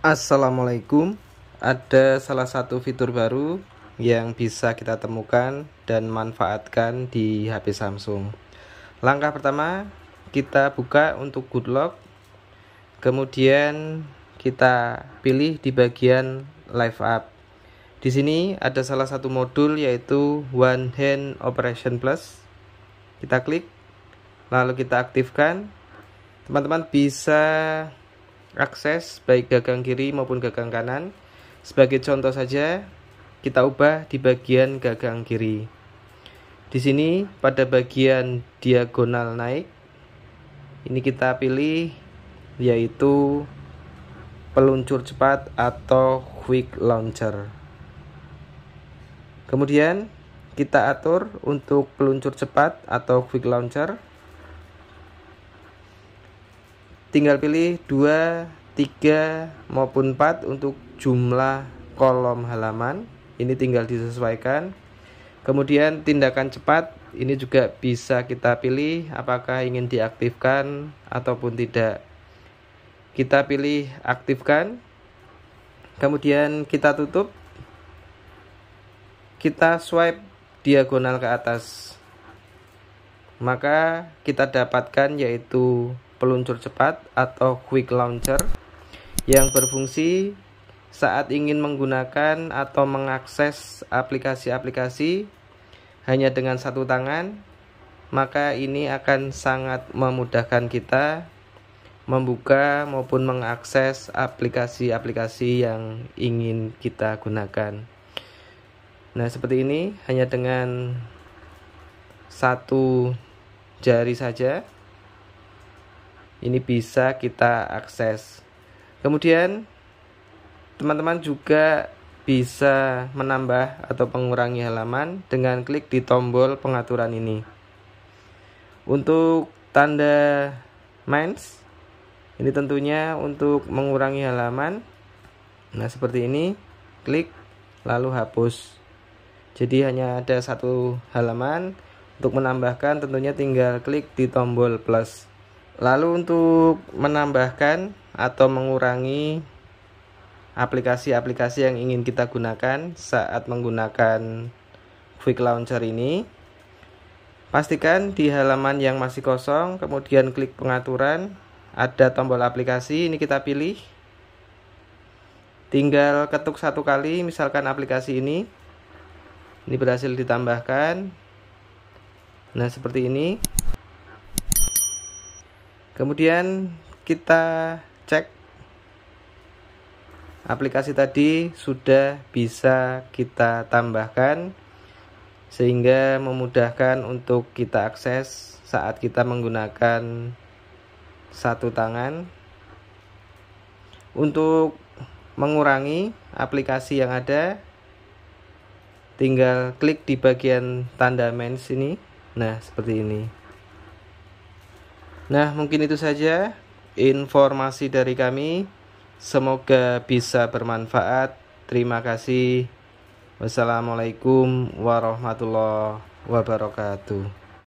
Assalamualaikum. Ada salah satu fitur baru yang bisa kita temukan dan manfaatkan di HP Samsung. Langkah pertama, kita buka untuk good lock. Kemudian kita pilih di bagian live up. Di sini ada salah satu modul yaitu One Hand Operation Plus. Kita klik, lalu kita aktifkan. Teman-teman bisa akses baik gagang kiri maupun gagang kanan. Sebagai contoh saja, kita ubah di bagian gagang kiri. Di sini pada bagian diagonal naik, ini kita pilih yaitu peluncur cepat atau quick launcher. Kemudian kita atur untuk peluncur cepat atau quick launcher. Tinggal pilih 2, 3 maupun 4 untuk jumlah kolom halaman. Ini tinggal disesuaikan. Kemudian tindakan cepat ini juga bisa kita pilih apakah ingin diaktifkan ataupun tidak. Kita pilih aktifkan. Kemudian kita tutup kita swipe diagonal ke atas maka kita dapatkan yaitu peluncur cepat atau quick launcher yang berfungsi saat ingin menggunakan atau mengakses aplikasi-aplikasi hanya dengan satu tangan maka ini akan sangat memudahkan kita membuka maupun mengakses aplikasi-aplikasi yang ingin kita gunakan. Nah, seperti ini hanya dengan satu jari saja ini bisa kita akses. Kemudian teman-teman juga bisa menambah atau mengurangi halaman dengan klik di tombol pengaturan ini. Untuk tanda minds ini tentunya untuk mengurangi halaman. Nah, seperti ini, klik lalu hapus. Jadi hanya ada satu halaman. Untuk menambahkan tentunya tinggal klik di tombol plus. Lalu untuk menambahkan atau mengurangi aplikasi-aplikasi yang ingin kita gunakan saat menggunakan Quick Launcher ini. Pastikan di halaman yang masih kosong, kemudian klik pengaturan, ada tombol aplikasi, ini kita pilih. Tinggal ketuk satu kali, misalkan aplikasi ini ini berhasil ditambahkan nah seperti ini kemudian kita cek aplikasi tadi sudah bisa kita tambahkan sehingga memudahkan untuk kita akses saat kita menggunakan satu tangan untuk mengurangi aplikasi yang ada tinggal klik di bagian tanda main sini nah seperti ini nah mungkin itu saja informasi dari kami semoga bisa bermanfaat terima kasih wassalamualaikum warahmatullahi wabarakatuh